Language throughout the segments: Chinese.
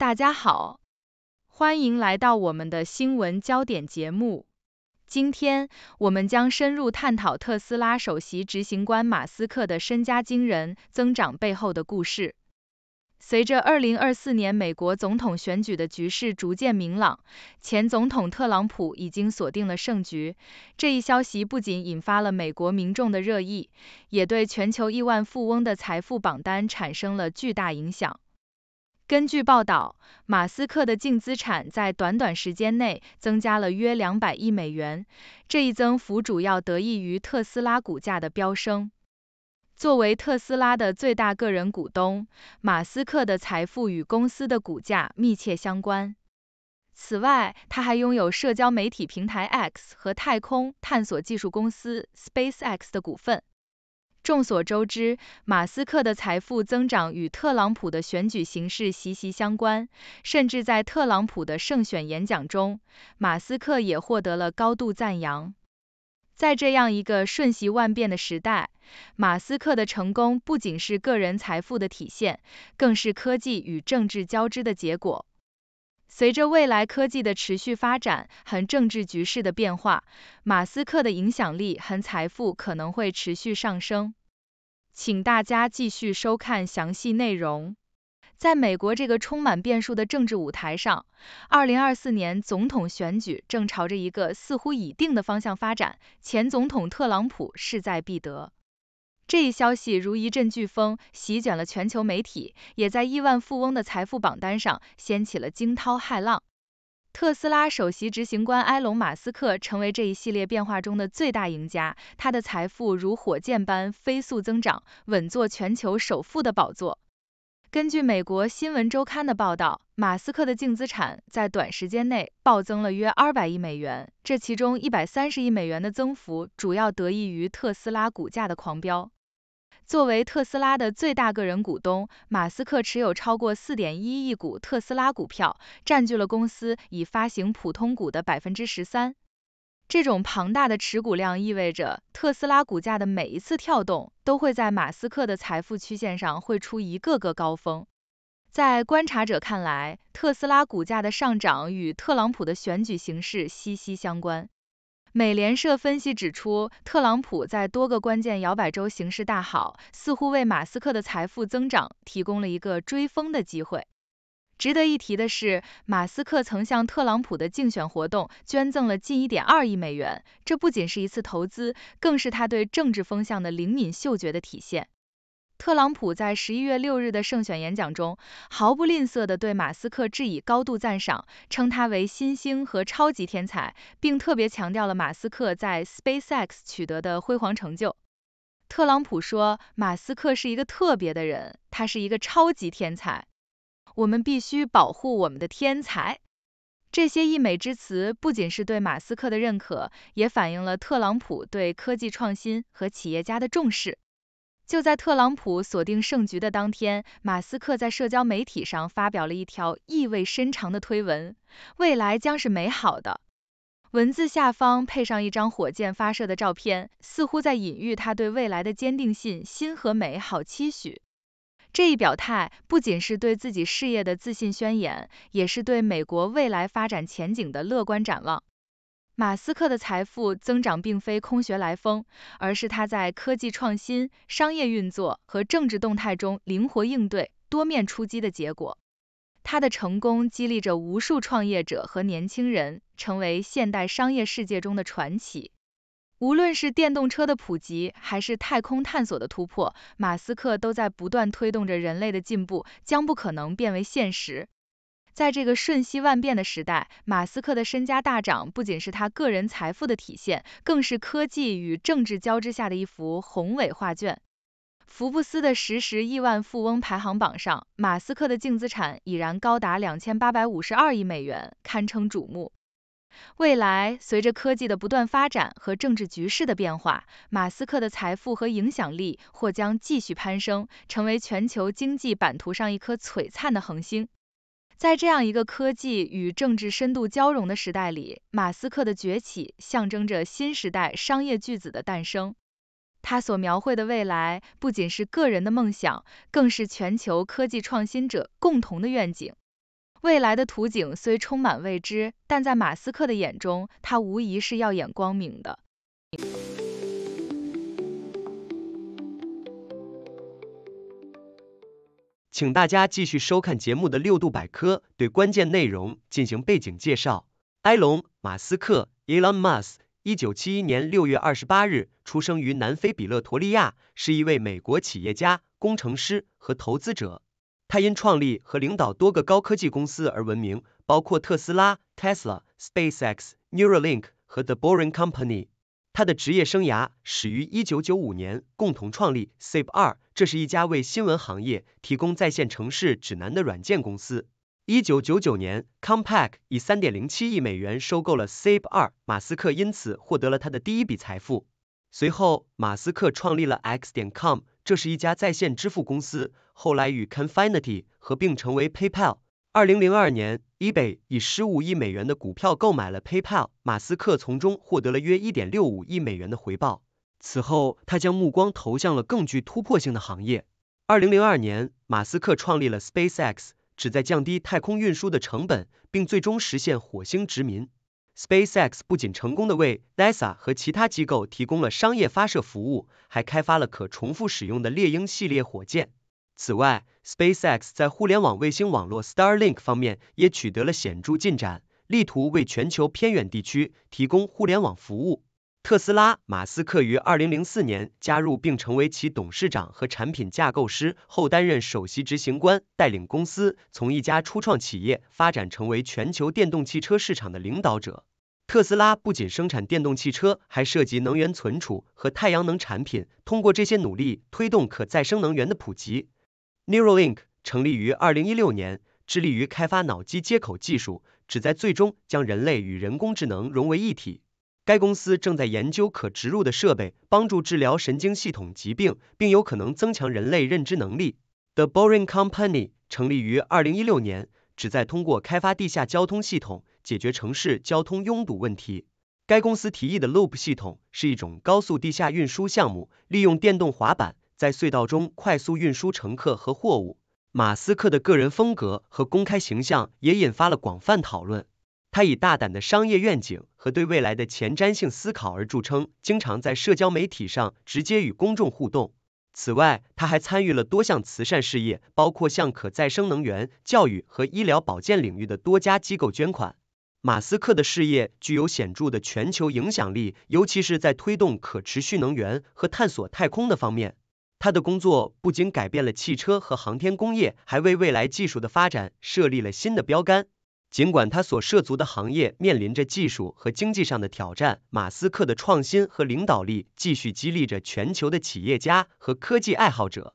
大家好，欢迎来到我们的新闻焦点节目。今天，我们将深入探讨特斯拉首席执行官马斯克的身家惊人增长背后的故事。随着2024年美国总统选举的局势逐渐明朗，前总统特朗普已经锁定了胜局。这一消息不仅引发了美国民众的热议，也对全球亿万富翁的财富榜单产生了巨大影响。根据报道，马斯克的净资产在短短时间内增加了约两百亿美元。这一增幅主要得益于特斯拉股价的飙升。作为特斯拉的最大个人股东，马斯克的财富与公司的股价密切相关。此外，他还拥有社交媒体平台 X 和太空探索技术公司 SpaceX 的股份。众所周知，马斯克的财富增长与特朗普的选举形势息息相关，甚至在特朗普的胜选演讲中，马斯克也获得了高度赞扬。在这样一个瞬息万变的时代，马斯克的成功不仅是个人财富的体现，更是科技与政治交织的结果。随着未来科技的持续发展和政治局势的变化，马斯克的影响力和财富可能会持续上升。请大家继续收看详细内容。在美国这个充满变数的政治舞台上，2024年总统选举正朝着一个似乎已定的方向发展，前总统特朗普势在必得。这一消息如一阵飓风，席卷了全球媒体，也在亿万富翁的财富榜单上掀起了惊涛骇浪。特斯拉首席执行官埃隆·马斯克成为这一系列变化中的最大赢家，他的财富如火箭般飞速增长，稳坐全球首富的宝座。根据美国《新闻周刊》的报道，马斯克的净资产在短时间内暴增了约200亿美元，这其中130亿美元的增幅主要得益于特斯拉股价的狂飙。作为特斯拉的最大个人股东，马斯克持有超过4.1亿股特斯拉股票，占据了公司已发行普通股的13%。这种庞大的持股量意味着，特斯拉股价的每一次跳动都会在马斯克的财富曲线上绘出一个个高峰。在观察者看来，特斯拉股价的上涨与特朗普的选举形势息息相关。美联社分析指出，特朗普在多个关键摇摆州形势大好，似乎为马斯克的财富增长提供了一个追风的机会。值得一提的是，马斯克曾向特朗普的竞选活动捐赠了近一点二亿美元，这不仅是一次投资，更是他对政治风向的灵敏嗅觉的体现。特朗普在十一月六日的胜选演讲中毫不吝啬地对马斯克致以高度赞赏，称他为新星和超级天才，并特别强调了马斯克在 SpaceX 取得的辉煌成就。特朗普说：“马斯克是一个特别的人，他是一个超级天才，我们必须保护我们的天才。”这些溢美之词不仅是对马斯克的认可，也反映了特朗普对科技创新和企业家的重视。就在特朗普锁定胜局的当天，马斯克在社交媒体上发表了一条意味深长的推文：“未来将是美好的。”文字下方配上一张火箭发射的照片，似乎在隐喻他对未来的坚定信心和美好期许。这一表态不仅是对自己事业的自信宣言，也是对美国未来发展前景的乐观展望。马斯克的财富增长并非空穴来风，而是他在科技创新、商业运作和政治动态中灵活应对、多面出击的结果。他的成功激励着无数创业者和年轻人，成为现代商业世界中的传奇。无论是电动车的普及，还是太空探索的突破，马斯克都在不断推动着人类的进步，将不可能变为现实。在这个瞬息万变的时代，马斯克的身家大涨，不仅是他个人财富的体现，更是科技与政治交织下的一幅宏伟画卷。福布斯的实时亿万富翁排行榜上，马斯克的净资产已然高达两千八百五十二亿美元，堪称瞩目。未来，随着科技的不断发展和政治局势的变化，马斯克的财富和影响力或将继续攀升，成为全球经济版图上一颗璀璨的恒星。在这样一个科技与政治深度交融的时代里，马斯克的崛起象征着新时代商业巨子的诞生。他所描绘的未来，不仅是个人的梦想，更是全球科技创新者共同的愿景。未来的图景虽充满未知，但在马斯克的眼中，它无疑是耀眼、光明的。请大家继续收看节目的六度百科，对关键内容进行背景介绍。埃隆·马斯克 （Elon Musk），一九七一年六月二十八日出生于南非比勒陀利亚，是一位美国企业家、工程师和投资者。他因创立和领导多个高科技公司而闻名，包括特斯拉 （Tesla）、SpaceX、Neuralink 和 The Boring Company。他的职业生涯始于1995年，共同创立 Sap 二，这是一家为新闻行业提供在线城市指南的软件公司。1999年，Compaq 以3.07亿美元收购了 Sap 二，马斯克因此获得了他的第一笔财富。随后，马斯克创立了 X 点 com，这是一家在线支付公司，后来与 Confinity 合并成为 PayPal。2002年。eBay 以十五亿美元的股票购买了 PayPal，马斯克从中获得了约一点六五亿美元的回报。此后，他将目光投向了更具突破性的行业。二零零二年，马斯克创立了 SpaceX，旨在降低太空运输的成本，并最终实现火星殖民。SpaceX 不仅成功的为 NASA 和其他机构提供了商业发射服务，还开发了可重复使用的猎鹰系列火箭。此外，SpaceX 在互联网卫星网络 Starlink 方面也取得了显著进展，力图为全球偏远地区提供互联网服务。特斯拉马斯克于2004年加入并成为其董事长和产品架构师后，担任首席执行官，带领公司从一家初创企业发展成为全球电动汽车市场的领导者。特斯拉不仅生产电动汽车，还涉及能源存储和太阳能产品，通过这些努力推动可再生能源的普及。Neuralink 成立于2016年，致力于开发脑机接口技术，旨在最终将人类与人工智能融为一体。该公司正在研究可植入的设备，帮助治疗神经系统疾病，并有可能增强人类认知能力。The Boring Company 成立于2016年，旨在通过开发地下交通系统解决城市交通拥堵问题。该公司提议的 Loop 系统是一种高速地下运输项目，利用电动滑板。在隧道中快速运输乘客和货物。马斯克的个人风格和公开形象也引发了广泛讨论。他以大胆的商业愿景和对未来的前瞻性思考而著称，经常在社交媒体上直接与公众互动。此外，他还参与了多项慈善事业，包括向可再生能源、教育和医疗保健领域的多家机构捐款。马斯克的事业具有显著的全球影响力，尤其是在推动可持续能源和探索太空的方面。他的工作不仅改变了汽车和航天工业，还为未来技术的发展设立了新的标杆。尽管他所涉足的行业面临着技术和经济上的挑战，马斯克的创新和领导力继续激励着全球的企业家和科技爱好者。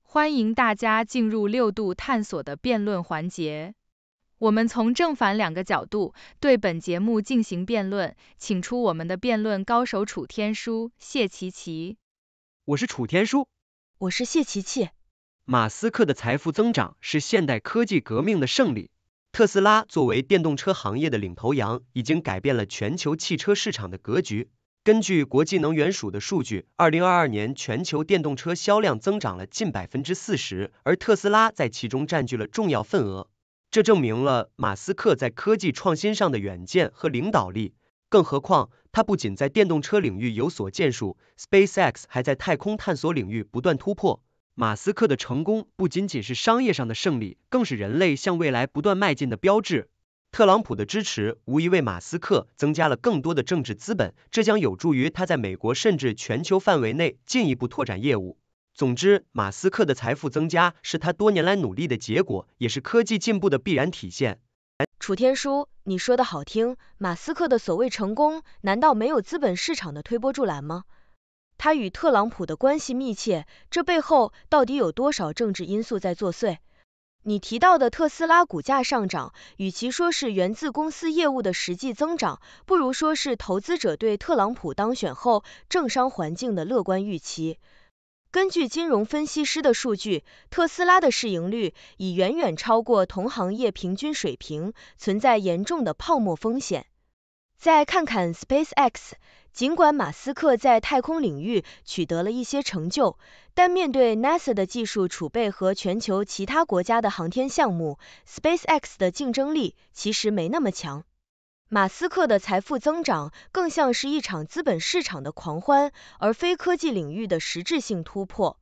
欢迎大家进入六度探索的辩论环节。我们从正反两个角度对本节目进行辩论，请出我们的辩论高手楚天舒、谢琪琪。我是楚天舒，我是谢琪琪。马斯克的财富增长是现代科技革命的胜利。特斯拉作为电动车行业的领头羊，已经改变了全球汽车市场的格局。根据国际能源署的数据，二零二二年全球电动车销量增长了近百分之四十，而特斯拉在其中占据了重要份额。这证明了马斯克在科技创新上的远见和领导力。更何况，他不仅在电动车领域有所建树，SpaceX 还在太空探索领域不断突破。马斯克的成功不仅仅是商业上的胜利，更是人类向未来不断迈进的标志。特朗普的支持无疑为马斯克增加了更多的政治资本，这将有助于他在美国甚至全球范围内进一步拓展业务。总之，马斯克的财富增加是他多年来努力的结果，也是科技进步的必然体现。楚天舒，你说的好听，马斯克的所谓成功，难道没有资本市场的推波助澜吗？他与特朗普的关系密切，这背后到底有多少政治因素在作祟？你提到的特斯拉股价上涨，与其说是源自公司业务的实际增长，不如说是投资者对特朗普当选后政商环境的乐观预期。根据金融分析师的数据，特斯拉的市盈率已远远超过同行业平均水平，存在严重的泡沫风险。再看看 SpaceX，尽管马斯克在太空领域取得了一些成就，但面对 NASA 的技术储备和全球其他国家的航天项目，SpaceX 的竞争力其实没那么强。马斯克的财富增长更像是一场资本市场的狂欢，而非科技领域的实质性突破。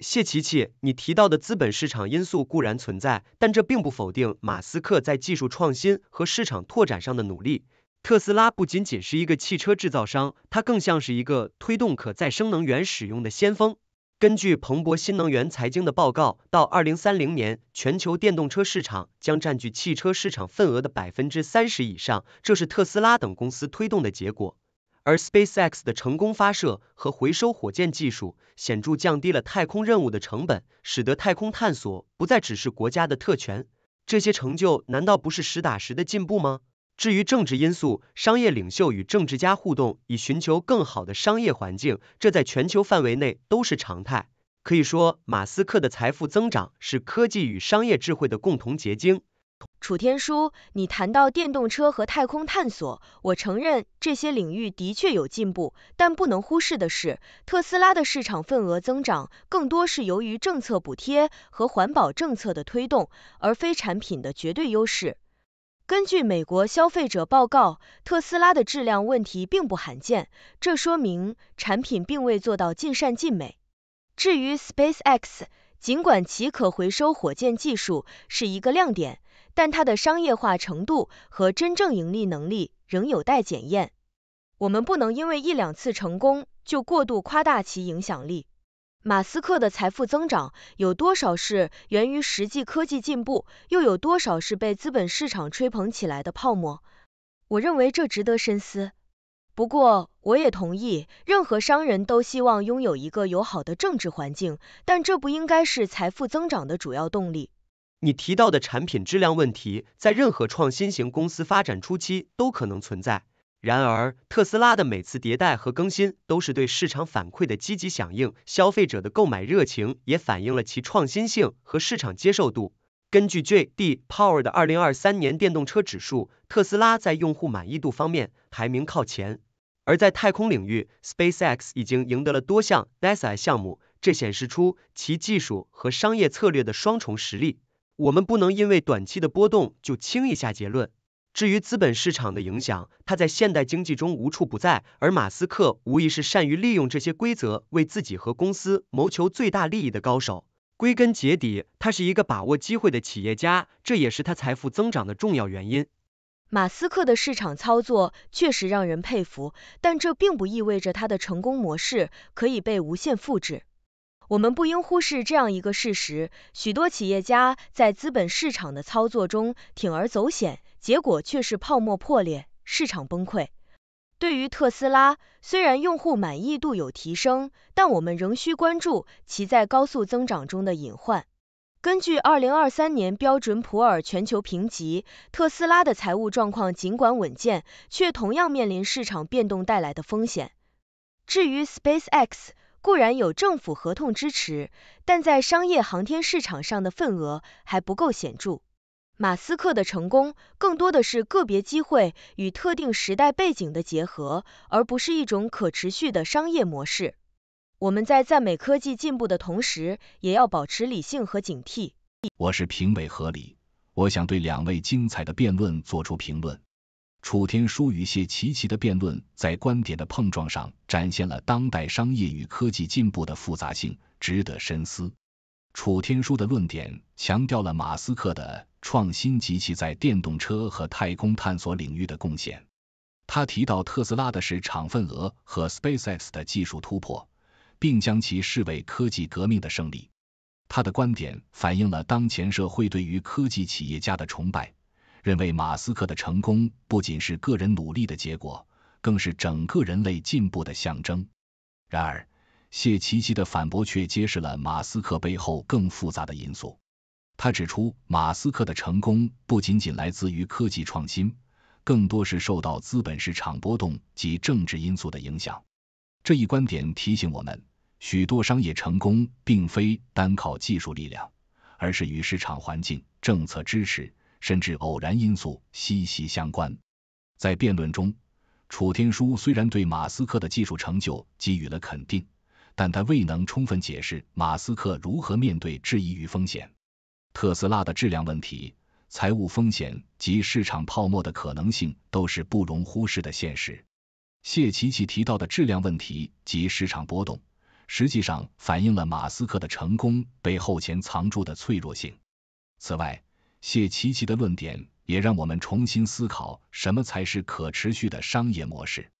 谢琪琪，你提到的资本市场因素固然存在，但这并不否定马斯克在技术创新和市场拓展上的努力。特斯拉不仅仅是一个汽车制造商，它更像是一个推动可再生能源使用的先锋。根据彭博新能源财经的报告，到二零三零年，全球电动车市场将占据汽车市场份额的百分之三十以上，这是特斯拉等公司推动的结果。而 SpaceX 的成功发射和回收火箭技术，显著降低了太空任务的成本，使得太空探索不再只是国家的特权。这些成就难道不是实打实的进步吗？至于政治因素，商业领袖与政治家互动以寻求更好的商业环境，这在全球范围内都是常态。可以说，马斯克的财富增长是科技与商业智慧的共同结晶。楚天舒，你谈到电动车和太空探索，我承认这些领域的确有进步，但不能忽视的是，特斯拉的市场份额增长更多是由于政策补贴和环保政策的推动，而非产品的绝对优势。根据美国消费者报告，特斯拉的质量问题并不罕见，这说明产品并未做到尽善尽美。至于 SpaceX，尽管其可回收火箭技术是一个亮点，但它的商业化程度和真正盈利能力仍有待检验。我们不能因为一两次成功就过度夸大其影响力。马斯克的财富增长有多少是源于实际科技进步，又有多少是被资本市场吹捧起来的泡沫？我认为这值得深思。不过，我也同意，任何商人都希望拥有一个友好的政治环境，但这不应该是财富增长的主要动力。你提到的产品质量问题，在任何创新型公司发展初期都可能存在。然而，特斯拉的每次迭代和更新都是对市场反馈的积极响应，消费者的购买热情也反映了其创新性和市场接受度。根据 J.D. Power 的二零二三年电动车指数，特斯拉在用户满意度方面排名靠前。而在太空领域，SpaceX 已经赢得了多项 NASA 项目，这显示出其技术和商业策略的双重实力。我们不能因为短期的波动就轻易下结论。至于资本市场的影响，它在现代经济中无处不在，而马斯克无疑是善于利用这些规则为自己和公司谋求最大利益的高手。归根结底，他是一个把握机会的企业家，这也是他财富增长的重要原因。马斯克的市场操作确实让人佩服，但这并不意味着他的成功模式可以被无限复制。我们不应忽视这样一个事实：许多企业家在资本市场的操作中铤而走险。结果却是泡沫破裂，市场崩溃。对于特斯拉，虽然用户满意度有提升，但我们仍需关注其在高速增长中的隐患。根据2023年标准普尔全球评级，特斯拉的财务状况尽管稳健，却同样面临市场变动带来的风险。至于 SpaceX，固然有政府合同支持，但在商业航天市场上的份额还不够显著。马斯克的成功，更多的是个别机会与特定时代背景的结合，而不是一种可持续的商业模式。我们在赞美科技进步的同时，也要保持理性和警惕。我是评委何理，我想对两位精彩的辩论做出评论。楚天舒与谢奇奇的辩论，在观点的碰撞上展现了当代商业与科技进步的复杂性，值得深思。楚天舒的论点强调了马斯克的。创新及其在电动车和太空探索领域的贡献。他提到特斯拉的市场份额和 SpaceX 的技术突破，并将其视为科技革命的胜利。他的观点反映了当前社会对于科技企业家的崇拜，认为马斯克的成功不仅是个人努力的结果，更是整个人类进步的象征。然而，谢奇奇的反驳却揭示了马斯克背后更复杂的因素。他指出，马斯克的成功不仅仅来自于科技创新，更多是受到资本市场波动及政治因素的影响。这一观点提醒我们，许多商业成功并非单靠技术力量，而是与市场环境、政策支持甚至偶然因素息息相关。在辩论中，楚天舒虽然对马斯克的技术成就给予了肯定，但他未能充分解释马斯克如何面对质疑与风险。特斯拉的质量问题、财务风险及市场泡沫的可能性都是不容忽视的现实。谢奇奇提到的质量问题及市场波动，实际上反映了马斯克的成功背后潜藏住的脆弱性。此外，谢奇奇的论点也让我们重新思考什么才是可持续的商业模式。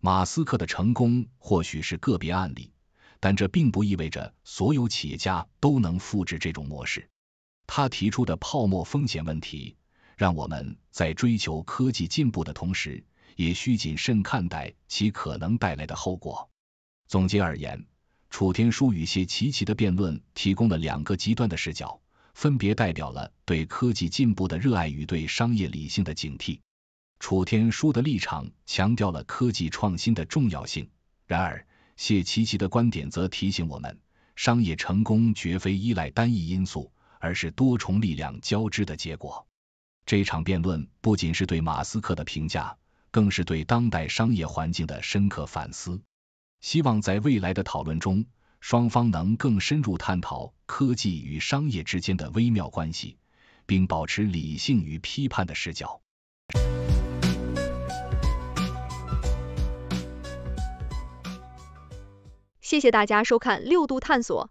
马斯克的成功或许是个别案例，但这并不意味着所有企业家都能复制这种模式。他提出的泡沫风险问题，让我们在追求科技进步的同时，也需谨慎看待其可能带来的后果。总结而言，楚天舒与谢奇奇的辩论提供了两个极端的视角，分别代表了对科技进步的热爱与对商业理性的警惕。楚天舒的立场强调了科技创新的重要性，然而谢奇奇的观点则提醒我们，商业成功绝非依赖单一因素。而是多重力量交织的结果。这场辩论不仅是对马斯克的评价，更是对当代商业环境的深刻反思。希望在未来的讨论中，双方能更深入探讨科技与商业之间的微妙关系，并保持理性与批判的视角。谢谢大家收看六度探索。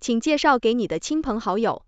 请介绍给你的亲朋好友。